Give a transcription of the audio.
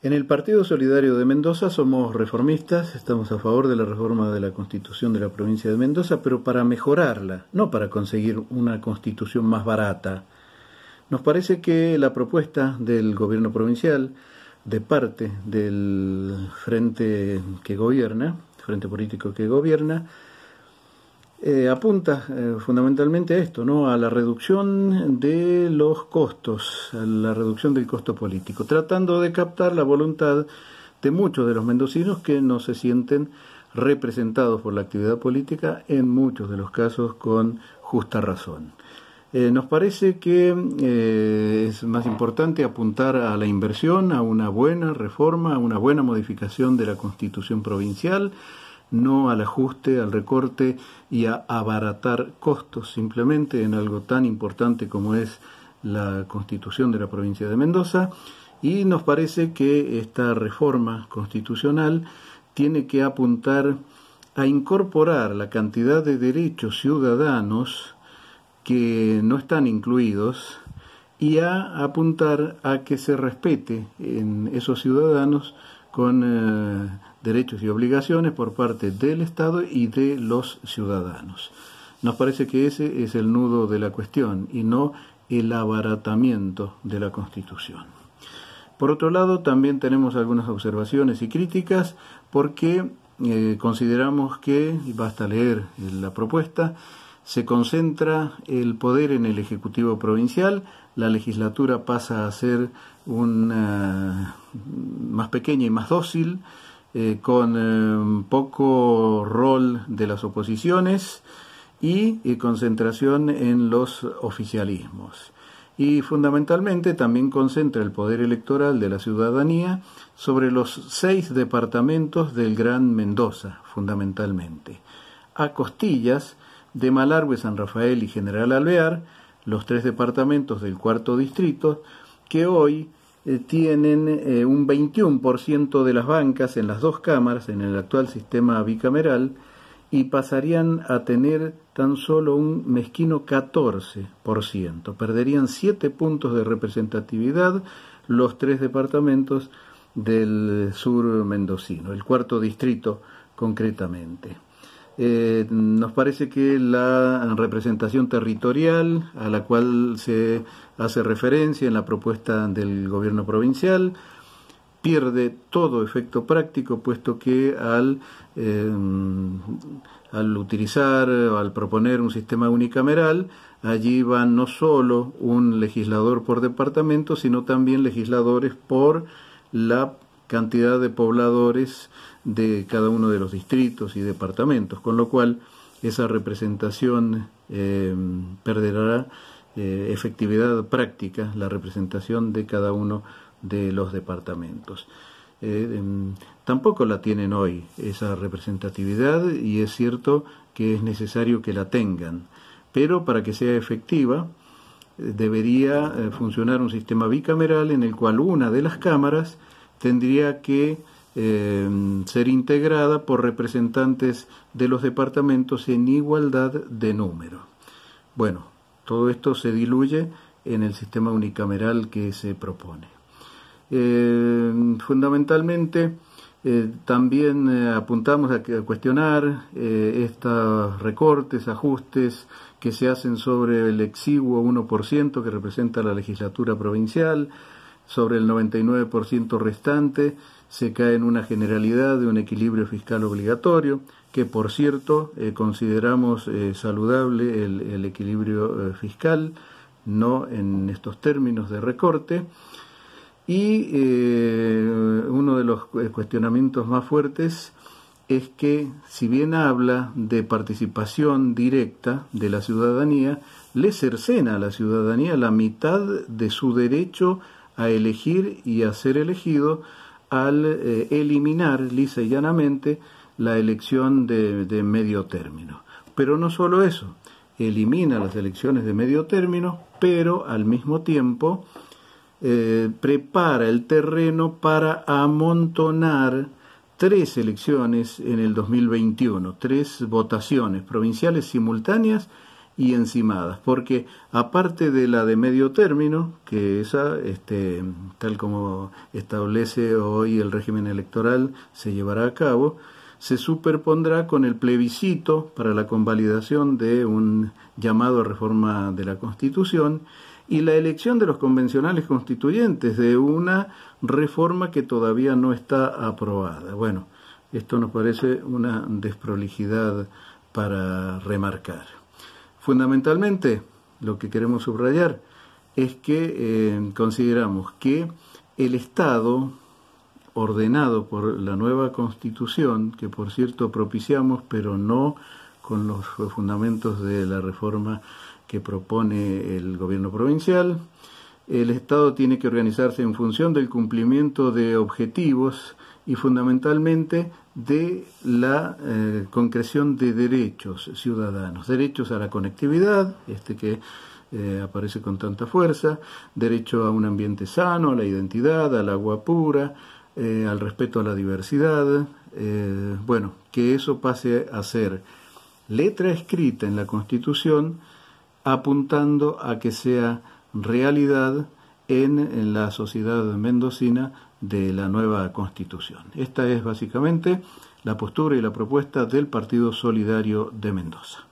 En el Partido Solidario de Mendoza somos reformistas, estamos a favor de la reforma de la constitución de la provincia de Mendoza, pero para mejorarla, no para conseguir una constitución más barata. Nos parece que la propuesta del gobierno provincial de parte del frente que gobierna, frente político que gobierna, eh, apunta eh, fundamentalmente a esto, ¿no? a la reducción de los costos, a la reducción del costo político, tratando de captar la voluntad de muchos de los mendocinos que no se sienten representados por la actividad política, en muchos de los casos con justa razón. Eh, nos parece que eh, es más importante apuntar a la inversión, a una buena reforma, a una buena modificación de la constitución provincial, no al ajuste, al recorte y a abaratar costos simplemente en algo tan importante como es la constitución de la provincia de Mendoza. Y nos parece que esta reforma constitucional tiene que apuntar a incorporar la cantidad de derechos ciudadanos que no están incluidos y a apuntar a que se respete en esos ciudadanos con eh, derechos y obligaciones por parte del Estado y de los ciudadanos. Nos parece que ese es el nudo de la cuestión y no el abaratamiento de la Constitución. Por otro lado, también tenemos algunas observaciones y críticas porque eh, consideramos que, y basta leer la propuesta, se concentra el poder en el Ejecutivo Provincial, la legislatura pasa a ser una, más pequeña y más dócil, eh, con eh, poco rol de las oposiciones y eh, concentración en los oficialismos. Y fundamentalmente también concentra el poder electoral de la ciudadanía sobre los seis departamentos del Gran Mendoza, fundamentalmente, a costillas de Malargue, San Rafael y General Alvear, los tres departamentos del cuarto distrito, que hoy eh, tienen eh, un 21% de las bancas en las dos cámaras, en el actual sistema bicameral, y pasarían a tener tan solo un mezquino 14%. Perderían 7 puntos de representatividad los tres departamentos del sur mendocino, el cuarto distrito concretamente. Eh, nos parece que la representación territorial a la cual se hace referencia en la propuesta del gobierno provincial pierde todo efecto práctico, puesto que al, eh, al utilizar o al proponer un sistema unicameral, allí van no solo un legislador por departamento, sino también legisladores por la cantidad de pobladores de cada uno de los distritos y departamentos, con lo cual esa representación em, perderá eh, efectividad práctica, la representación de cada uno de los departamentos. Eh, em, tampoco la tienen hoy esa representatividad y es cierto que es necesario que la tengan, pero para que sea efectiva eh, debería funcionar un sistema bicameral en el cual una de las cámaras tendría que em, ser integrada por representantes de los departamentos en igualdad de número. Bueno, todo esto se diluye en el sistema unicameral que se propone. Em, fundamentalmente, eh, también eh, apuntamos a, cuestionar eh, estos recortes, ajustes que se hacen sobre el exiguo 1% que representa la legislatura provincial, sobre el 99% restante, se cae en una generalidad de un equilibrio fiscal obligatorio, que por cierto eh, consideramos eh, saludable el, equilibrio eh, fiscal, no en estos términos de recorte. Y uno de los cuestionamientos más fuertes es que si bien habla de participación directa de la ciudadanía, le cercena a la ciudadanía la mitad de su derecho a elegir y a ser elegido al eh, eliminar lisa y llanamente la elección de, medio término. Pero no solo eso, elimina las elecciones de medio término, pero al mismo tiempo eh, prepara el terreno para amontonar tres elecciones en el 2021, tres votaciones provinciales simultáneas y encimadas, porque aparte de la de medio término, que esa, este, tal como establece hoy el régimen electoral, se llevará a cabo, se superpondrá con el plebiscito para la convalidación de un llamado a reforma de la Constitución y la elección de los convencionales constituyentes de una reforma que todavía no está aprobada. Bueno, esto nos parece una desprolijidad para remarcar. Fundamentalmente, lo que queremos subrayar es que eh, consideramos que el Estado, ordenado por la nueva Constitución, que por cierto propiciamos, pero no con los fundamentos de la reforma que propone el gobierno provincial, el Estado tiene que organizarse en función del cumplimiento de objetivos y fundamentalmente de la eh, concreción de derechos ciudadanos, derechos a la conectividad, este que eh, aparece con tanta fuerza, derecho a un ambiente sano, a la identidad, al agua pura, eh, al respeto a la diversidad, bueno, que eso pase a ser letra escrita en la Constitución apuntando a que sea realidad en la sociedad mendocina de la nueva constitución. Esta es básicamente la postura y la propuesta del Partido Solidario de Mendoza.